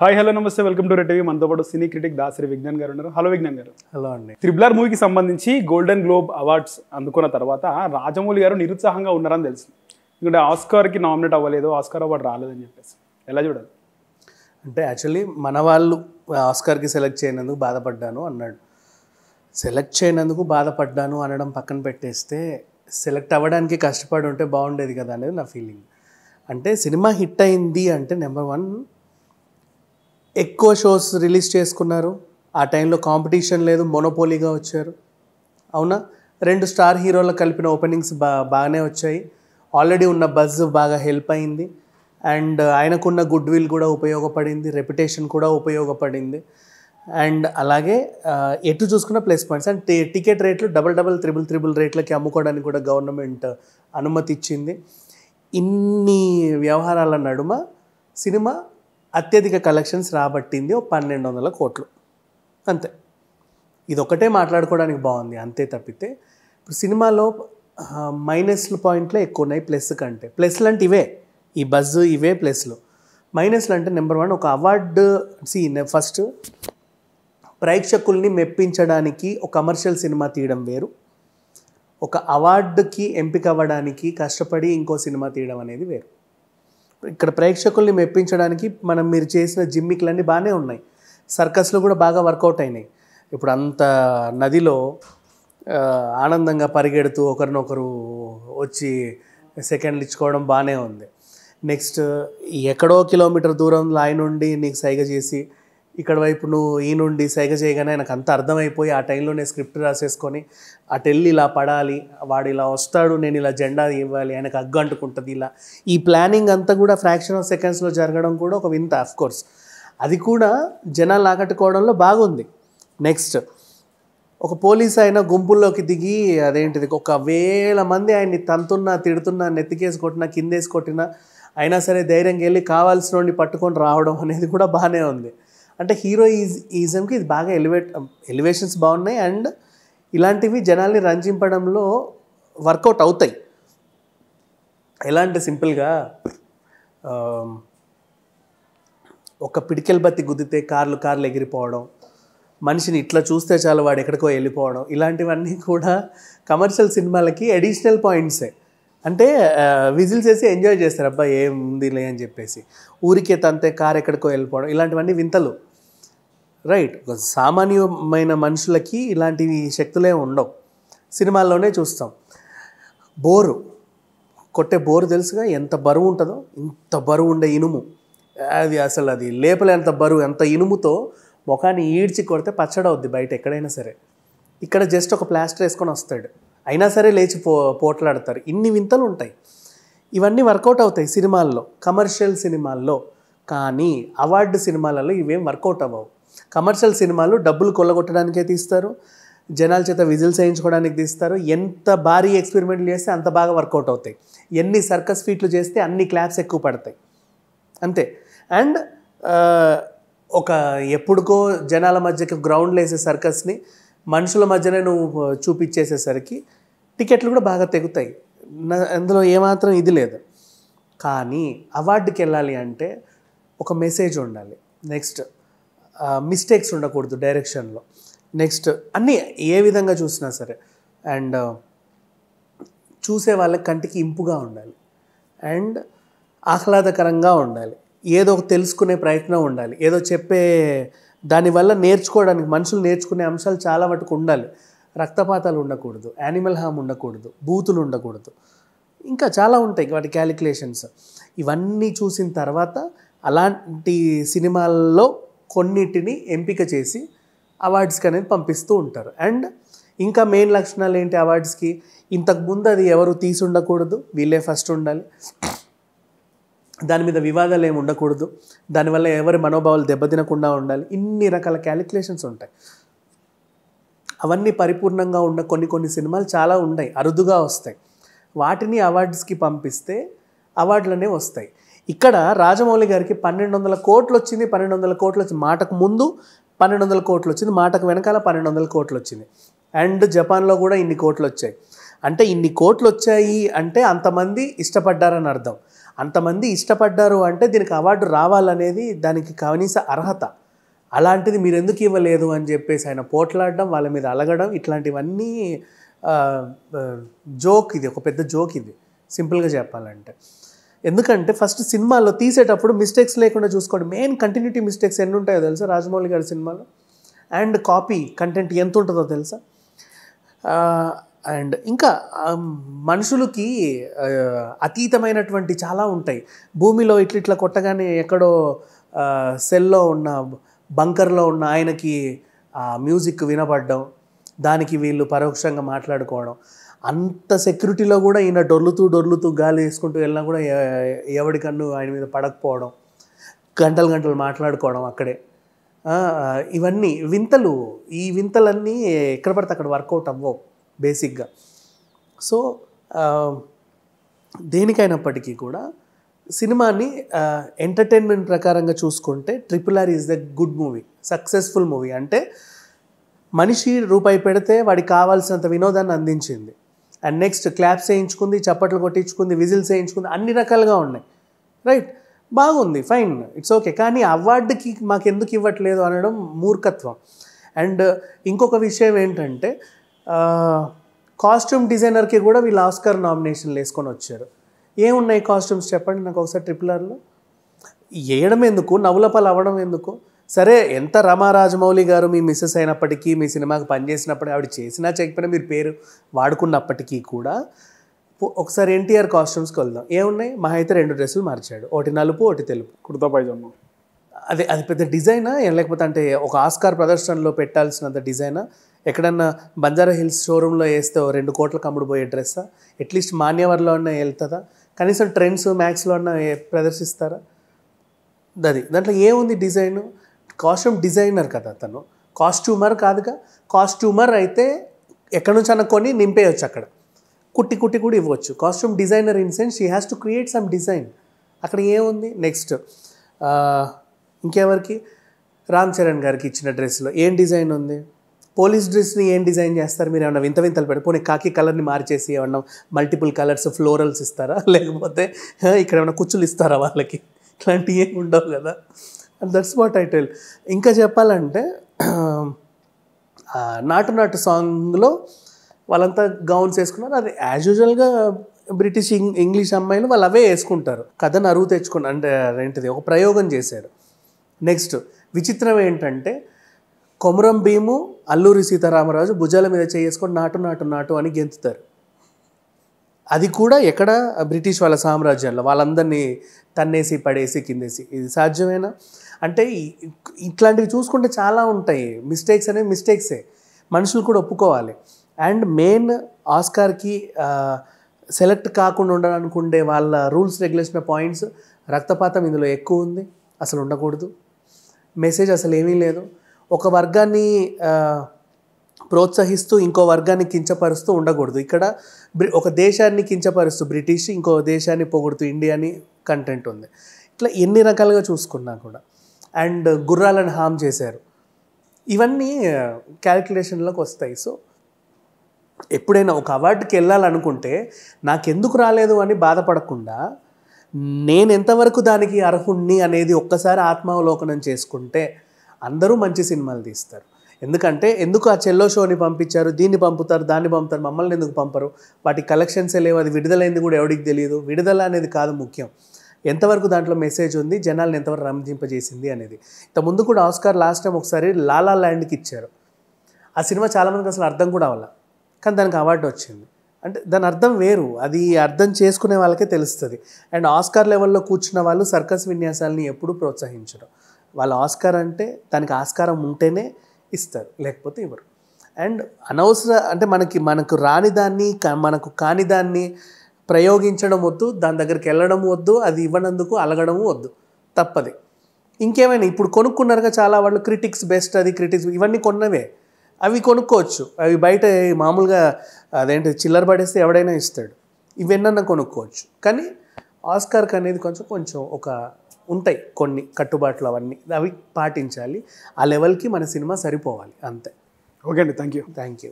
hi hello namaste welcome to red మనతో పాటు సినీ critic Dasari Vignan గారు ఉన్నారు హలో విజ్ఞాన్ గారు హలో అండి త్రిబులర్ మూవీకి సంబంధించి గోల్డెన్ గ్లోబ్ అవార్డ్స్ అందుకున్న తర్వాత రాజమౌళి గారు నిరుత్సాహంగా ఉన్నారని తెలుసు ఎందుకంటే ఆస్కార్కి నామినేట్ అవ్వలేదు ఆస్కార్ అవార్డు రాలేదని చెప్పేసి ఎలా చూడాలి అంటే యాక్చువల్లీ మన వాళ్ళు ఆస్కార్కి సెలెక్ట్ చేయనందుకు బాధపడ్డాను అన్నాడు సెలెక్ట్ చేయనందుకు బాధపడ్డాను అనడం పక్కన పెట్టేస్తే సెలెక్ట్ అవ్వడానికి కష్టపడి ఉంటే బాగుండేది కదా అనేది నా ఫీలింగ్ అంటే సినిమా హిట్ అయింది అంటే నెంబర్ వన్ ఎక్కువ షోస్ రిలీజ్ చేసుకున్నారు ఆ టైంలో కాంపిటీషన్ లేదు మొనోపోలీగా వచ్చారు అవునా రెండు స్టార్ హీరోలు కలిపిన ఓపెనింగ్స్ బా బాగానే వచ్చాయి ఆల్రెడీ ఉన్న బజ్ బాగా హెల్ప్ అయింది అండ్ ఆయనకున్న గుడ్ విల్ కూడా ఉపయోగపడింది రెప్యుటేషన్ కూడా ఉపయోగపడింది అండ్ అలాగే ఎటు చూసుకున్న ప్లస్ పాయింట్స్ అండ్ టికెట్ రేట్లు డబల్ డబల్ త్రిబుల్ త్రిబుల్ రేట్లకి అమ్ముకోవడానికి కూడా గవర్నమెంట్ అనుమతి ఇచ్చింది ఇన్ని వ్యవహారాల నడుమ సినిమా అత్యధిక కలెక్షన్స్ రాబట్టింది ఓ పన్నెండు వందల కోట్లు అంతే ఇదొకటే మాట్లాడుకోవడానికి బాగుంది అంతే తప్పితే ఇప్పుడు సినిమాలో మైనస్లు పాయింట్లే ఎక్కువ ఉన్నాయి ప్లస్ కంటే ప్లస్లు అంటే ఇవే ఈ బజ్ ఇవే ప్లస్లు మైనస్లు అంటే నెంబర్ వన్ ఒక అవార్డు సి ఫస్ట్ ప్రేక్షకుల్ని మెప్పించడానికి ఒక కమర్షియల్ సినిమా తీయడం వేరు ఒక అవార్డుకి ఎంపిక అవ్వడానికి కష్టపడి ఇంకో సినిమా తీయడం అనేది వేరు ఇక్కడ ప్రేక్షకుల్ని మెప్పించడానికి మనం మీరు చేసిన జిమ్మిక్లన్నీ బాగానే ఉన్నాయి సర్కస్లో కూడా బాగా వర్కౌట్ అయినాయి ఇప్పుడు అంత నదిలో ఆనందంగా పరిగెడుతూ ఒకరినొకరు వచ్చి సెకండ్లు ఇచ్చుకోవడం బాగానే ఉంది నెక్స్ట్ ఎక్కడో కిలోమీటర్ దూరం ఆయన నుండి నీకు సైగ చేసి ఇక్కడ వైపు నువ్వు ఈ నుండి సైగ చేయగానే ఆయనకు అంత అర్థమైపోయి ఆ టైంలోనే స్క్రిప్ట్ రాసేసుకొని అటు వెళ్ళి ఇలా పడాలి వాడు ఇలా వస్తాడు నేను ఇలా జెండా ఇవ్వాలి ఆయనకు అగ్గు అంటుకుంటుంది ఇలా ఈ ప్లానింగ్ అంతా కూడా ఫ్రాక్షన్ ఆఫ్ సెకండ్స్లో జరగడం కూడా ఒక వింత అఫ్ కోర్స్ అది కూడా జనాలు ఆకట్టుకోవడంలో బాగుంది నెక్స్ట్ ఒక పోలీస్ ఆయన గుంపుల్లోకి దిగి అదేంటిది ఒక వేల మంది ఆయన్ని తంతున్నా తిడుతున్నా నెత్తికేసి కొట్టినా కిందేసి కొట్టినా అయినా సరే ధైర్యంగా వెళ్ళి కావాల్సిన పట్టుకొని రావడం అనేది కూడా బాగానే ఉంది అంటే ఈజమ్కి ఇది బాగా ఎలివేట్ ఎలివేషన్స్ బాగున్నాయి అండ్ ఇలాంటివి జనాల్ని రంజింపడంలో వర్కౌట్ అవుతాయి ఎలా అంటే సింపుల్గా ఒక పిడికెల్ బత్తి గుద్దితే కార్లు కార్లు ఎగిరిపోవడం మనిషిని ఇట్లా చూస్తే చాలు వాడు ఎక్కడికో వెళ్ళిపోవడం ఇలాంటివన్నీ కూడా కమర్షియల్ సినిమాలకి అడిషనల్ పాయింట్సే అంటే విజిల్స్ చేసి ఎంజాయ్ చేస్తారు అబ్బా ఏముంది లే అని చెప్పేసి ఊరికే తంతే కార్ ఎక్కడికో వెళ్ళిపోవడం ఇలాంటివన్నీ వింతలు రైట్ సామాన్యమైన మనుషులకి ఇలాంటివి శక్తులే ఉండవు సినిమాల్లోనే చూస్తాం బోరు కొట్టే బోరు తెలుసుగా ఎంత బరువు ఉంటుందో ఇంత బరువు ఉండే ఇనుము అది అసలు అది లేపలేంత బరువు ఎంత ఇనుముతో ముఖాన్ని ఈడ్చి కొడితే పచ్చడవుద్ది బయట ఎక్కడైనా సరే ఇక్కడ జస్ట్ ఒక ప్లాస్టర్ వేసుకొని వస్తాడు అయినా సరే లేచి పో పోట్లాడతారు ఇన్ని వింతలు ఉంటాయి ఇవన్నీ వర్కౌట్ అవుతాయి సినిమాల్లో కమర్షియల్ సినిమాల్లో కానీ అవార్డు సినిమాలలో ఇవేం వర్కౌట్ అవ్వవు కమర్షియల్ సినిమాలు డబ్బులు కొల్లగొట్టడానికే తీస్తారు జనాల చేత విజిల్స్ వేయించుకోవడానికి తీస్తారు ఎంత భారీ ఎక్స్పెరిమెంట్లు చేస్తే అంత బాగా వర్కౌట్ అవుతాయి ఎన్ని సర్కస్ ఫీట్లు చేస్తే అన్ని క్లాప్స్ ఎక్కువ పడతాయి అంతే అండ్ ఒక ఎప్పుడుకో జనాల మధ్యకి గ్రౌండ్లో వేసే సర్కస్ని మనుషుల మధ్యనే నువ్వు చూపించేసేసరికి టికెట్లు కూడా బాగా తెగుతాయి అందులో ఏమాత్రం ఇది లేదు కానీ అవార్డుకి వెళ్ళాలి అంటే ఒక మెసేజ్ ఉండాలి నెక్స్ట్ మిస్టేక్స్ ఉండకూడదు డైరెక్షన్లో నెక్స్ట్ అన్నీ ఏ విధంగా చూసినా సరే అండ్ చూసే వాళ్ళకి కంటికి ఇంపుగా ఉండాలి అండ్ ఆహ్లాదకరంగా ఉండాలి ఏదో తెలుసుకునే ప్రయత్నం ఉండాలి ఏదో చెప్పే దానివల్ల నేర్చుకోవడానికి మనుషులు నేర్చుకునే అంశాలు చాలా మటుకు ఉండాలి రక్తపాతాలు ఉండకూడదు యానిమల్ హామ్ ఉండకూడదు బూతులు ఉండకూడదు ఇంకా చాలా ఉంటాయి వాటి క్యాలిక్యులేషన్స్ ఇవన్నీ చూసిన తర్వాత అలాంటి సినిమాల్లో కొన్నిటిని ఎంపిక చేసి అవార్డ్స్కి అనేది పంపిస్తూ ఉంటారు అండ్ ఇంకా మెయిన్ లక్షణాలు ఏంటి అవార్డ్స్కి ఇంతకుముందు అది ఎవరు తీసి ఉండకూడదు వీళ్ళే ఫస్ట్ ఉండాలి దాని మీద వివాదాలు ఏమి ఉండకూడదు దానివల్ల ఎవరి మనోభావాలు దెబ్బతినకుండా ఉండాలి ఇన్ని రకాల క్యాలిక్యులేషన్స్ ఉంటాయి అవన్నీ పరిపూర్ణంగా ఉన్న కొన్ని కొన్ని సినిమాలు చాలా ఉన్నాయి అరుదుగా వస్తాయి వాటిని అవార్డ్స్కి పంపిస్తే అవార్డులనే వస్తాయి ఇక్కడ రాజమౌళి గారికి పన్నెండు వందల కోట్లు వచ్చింది పన్నెండు వందల కోట్లు వచ్చింది మాటకు ముందు పన్నెండు వందల కోట్లు వచ్చింది మాటకు వెనకాల పన్నెండు వందల కోట్లు వచ్చింది అండ్ జపాన్లో కూడా ఇన్ని కోట్లు వచ్చాయి అంటే ఇన్ని కోట్లు వచ్చాయి అంటే అంతమంది ఇష్టపడ్డారని అర్థం అంతమంది ఇష్టపడ్డారు అంటే దీనికి అవార్డు రావాలనేది దానికి కనీస అర్హత అలాంటిది మీరు ఎందుకు ఇవ్వలేదు అని చెప్పేసి ఆయన పోట్లాడడం వాళ్ళ మీద అలగడం ఇట్లాంటివన్నీ జోక్ ఇది ఒక పెద్ద జోక్ ఇది సింపుల్గా చెప్పాలంటే ఎందుకంటే ఫస్ట్ సినిమాలో తీసేటప్పుడు మిస్టేక్స్ లేకుండా చూసుకోండి మెయిన్ కంటిన్యూటీ మిస్టేక్స్ ఎన్ని ఉంటాయో తెలుసా రాజమౌళి గారి సినిమాలో అండ్ కాపీ కంటెంట్ ఎంత ఉంటుందో తెలుసా అండ్ ఇంకా మనుషులకి అతీతమైనటువంటి చాలా ఉంటాయి భూమిలో ఇట్లా ఇట్లా కొట్టగానే ఎక్కడో సెల్లో ఉన్న బంకర్లో ఉన్న ఆయనకి మ్యూజిక్ వినపడడం దానికి వీళ్ళు పరోక్షంగా మాట్లాడుకోవడం అంత సెక్యూరిటీలో కూడా ఈయన డొర్లుతూ డొర్లుతూ గాలి వేసుకుంటూ వెళ్ళినా కూడా ఎవడికన్నా ఆయన మీద పడకపోవడం గంటలు గంటలు మాట్లాడుకోవడం అక్కడే ఇవన్నీ వింతలు ఈ వింతలన్నీ ఎక్కడ పడితే అక్కడ వర్కౌట్ అవ్వవు బేసిక్గా సో దేనికైనప్పటికీ కూడా సినిమాని ఎంటర్టైన్మెంట్ ప్రకారంగా చూసుకుంటే triple R is the good movie successful movie అంటే మనిషి రూపాయి పెడితే వాడికి కావాల్సినంత వినోదాన్ని అందించింది అండ్ నెక్స్ట్ క్లాప్స్ వేయించుకుంది చప్పట్లు కొట్టించుకుంది విజిల్స్ వేయించుకుంది అన్ని రకాలుగా ఉన్నాయి రైట్ బాగుంది ఫైన్ ఇట్స్ ఓకే కానీ అవార్డుకి మాకు ఎందుకు ఇవ్వట్లేదు అనడం మూర్ఖత్వం అండ్ uh, ఇంకొక విషయం ఏంటంటే కాస్ట్యూమ్ uh, డిజైనర్కి కూడా వీళ్ళు ఆస్కర్ నామినేషన్లు వేసుకొని వచ్చారు ఏమున్నాయి కాస్ట్యూమ్స్ చెప్పండి నాకు ఒకసారి ఆర్లో వేయడం ఎందుకు నవ్వులపాలు అవ్వడం ఎందుకు సరే ఎంత రామారాజమౌళి గారు మీ మిస్సెస్ అయినప్పటికీ మీ సినిమాకి పనిచేసినప్పటికీ ఆవిడ చేసినా చేయకపోయినా మీరు పేరు వాడుకున్నప్పటికీ కూడా ఒకసారి ఎన్టీఆర్ కాస్ట్యూమ్స్కి వెళ్దాం ఏమున్నాయి మా అయితే రెండు డ్రెస్సులు మార్చాడు ఒకటి నలుపు ఒకటి తెలుపు కుర్తా పైజామా అది అది పెద్ద డిజైనా ఏం లేకపోతే అంటే ఒక ఆస్కార్ ప్రదర్శనలో పెట్టాల్సినంత డిజైనా ఎక్కడన్నా బంజారా హిల్స్ షోరూంలో వేస్తే రెండు కోట్ల కమ్ముడు పోయే డ్రెస్సా అట్లీస్ట్ మాన్యవర్లో అన్న వెళ్తుందా కనీసం ట్రెండ్స్ మ్యాక్స్లో అన్న ప్రదర్శిస్తారా అది దాంట్లో ఏముంది డిజైను కాస్ట్యూమ్ డిజైనర్ కదా తను కాస్ట్యూమర్ కాదుగా కాస్ట్యూమర్ అయితే ఎక్కడి నుంచి అనుకొని నింపేయచ్చు అక్కడ కుట్టి కుట్టి కూడా ఇవ్వచ్చు costume designer in sense she has to create some design అక్కడ ఏముంది నెక్స్ట్ ఇంకెవరికి రామ్ చరణ్ గారికి ఇచ్చిన డ్రెస్లో ఏం డిజైన్ ఉంది పోలీస్ డ్రెస్ని ఏం డిజైన్ చేస్తారు మీరు ఏమన్నా వింత వింతలు పోనీ కాకి కలర్ని మార్చేసి ఏమన్నా మల్టిపుల్ కలర్స్ ఫ్లోరల్స్ ఇస్తారా లేకపోతే ఇక్కడ ఏమైనా కుచ్చులు ఇస్తారా వాళ్ళకి ఇట్లాంటివి ఏమి ఉండవు కదా and that's what I tell ఇంకా చెప్పాలంటే నాటు నాటు సాంగ్లో వాళ్ళంతా గౌన్స్ వేసుకున్నారు అది యాజ్ యూజువల్గా బ్రిటిష్ ఇంగ్లీష్ అమ్మాయిలు వాళ్ళు అవే వేసుకుంటారు కథను అరువు తెచ్చుకున్నారు అంటే ఏంటిది ఒక ప్రయోగం చేశారు నెక్స్ట్ విచిత్రం ఏంటంటే కొమరం భీము అల్లూరి సీతారామరాజు భుజాల మీద చేసుకొని నాటు నాటు నాటు అని గెంతుతారు అది కూడా ఎక్కడ బ్రిటిష్ వాళ్ళ సామ్రాజ్యంలో వాళ్ళందరినీ తన్నేసి పడేసి కిందేసి ఇది సాధ్యమేనా అంటే ఇట్లాంటివి చూసుకుంటే చాలా ఉంటాయి మిస్టేక్స్ అనేవి మిస్టేక్సే మనుషులు కూడా ఒప్పుకోవాలి అండ్ మెయిన్ ఆస్కార్కి సెలెక్ట్ కాకుండా ఉండాలనుకుండే వాళ్ళ రూల్స్ రెగ్యులేషన్ పాయింట్స్ రక్తపాతం ఇందులో ఎక్కువ ఉంది అసలు ఉండకూడదు మెసేజ్ అసలు ఏమీ లేదు ఒక వర్గాన్ని ప్రోత్సహిస్తూ ఇంకో వర్గాన్ని కించపరుస్తూ ఉండకూడదు ఇక్కడ ఒక దేశాన్ని కించపరుస్తూ బ్రిటిష్ ఇంకో దేశాన్ని పొగుడుతూ ఇండియాని కంటెంట్ ఉంది ఇట్లా ఎన్ని రకాలుగా చూసుకున్నా కూడా అండ్ గుర్రాలను హామ్ చేశారు ఇవన్నీ క్యాలిక్యులేషన్లోకి వస్తాయి సో ఎప్పుడైనా ఒక అవార్డుకి వెళ్ళాలనుకుంటే నాకెందుకు రాలేదు అని బాధపడకుండా నేను ఎంతవరకు దానికి అర్హుణ్ణి అనేది ఒక్కసారి ఆత్మావలోకనం చేసుకుంటే అందరూ మంచి సినిమాలు తీస్తారు ఎందుకంటే ఎందుకు ఆ చెల్లో షోని పంపించారు దీన్ని పంపుతారు దాన్ని పంపుతారు మమ్మల్ని ఎందుకు పంపరు వాటి కలెక్షన్సే లేవు అది విడుదలైంది కూడా ఎవడికి తెలియదు విడుదల అనేది కాదు ముఖ్యం ఎంతవరకు దాంట్లో మెసేజ్ ఉంది జనాలను ఎంతవరకు రంజింపజేసింది అనేది ఇంత ముందు కూడా ఆస్కార్ లాస్ట్ టైం ఒకసారి లాలా ల్యాండ్కి ఇచ్చారు ఆ సినిమా చాలామందికి అసలు అర్థం కూడా అవ్వాల కానీ దానికి అవార్డు వచ్చింది అంటే దాని అర్థం వేరు అది అర్థం చేసుకునే వాళ్ళకే తెలుస్తుంది అండ్ ఆస్కార్ లెవెల్లో కూర్చున్న వాళ్ళు సర్కస్ విన్యాసాలని ఎప్పుడూ ప్రోత్సహించరు వాళ్ళ ఆస్కార్ అంటే దానికి ఆస్కారం ఉంటేనే ఇస్తారు లేకపోతే ఇవ్వరు అండ్ అనవసర అంటే మనకి మనకు రాని దాన్ని మనకు కాని దాన్ని ప్రయోగించడం వద్దు దాని దగ్గరికి వెళ్ళడం వద్దు అది ఇవ్వనందుకు అలగడము వద్దు తప్పది ఇంకేమైనా ఇప్పుడు కొనుక్కున్నారుగా చాలా వాళ్ళు క్రిటిక్స్ బెస్ట్ అది క్రిటిక్స్ ఇవన్నీ కొన్నవే అవి కొనుక్కోవచ్చు అవి బయట మామూలుగా అదేంటి చిల్లర పడేస్తే ఎవడైనా ఇస్తాడు ఇవన్నీ కొనుక్కోవచ్చు కానీ ఆస్కార్కి అనేది కొంచెం కొంచెం ఒక ఉంటాయి కొన్ని కట్టుబాట్లు అవన్నీ అవి పాటించాలి ఆ లెవెల్కి మన సినిమా సరిపోవాలి అంతే ఓకే అండి థ్యాంక్ యూ థ్యాంక్ యూ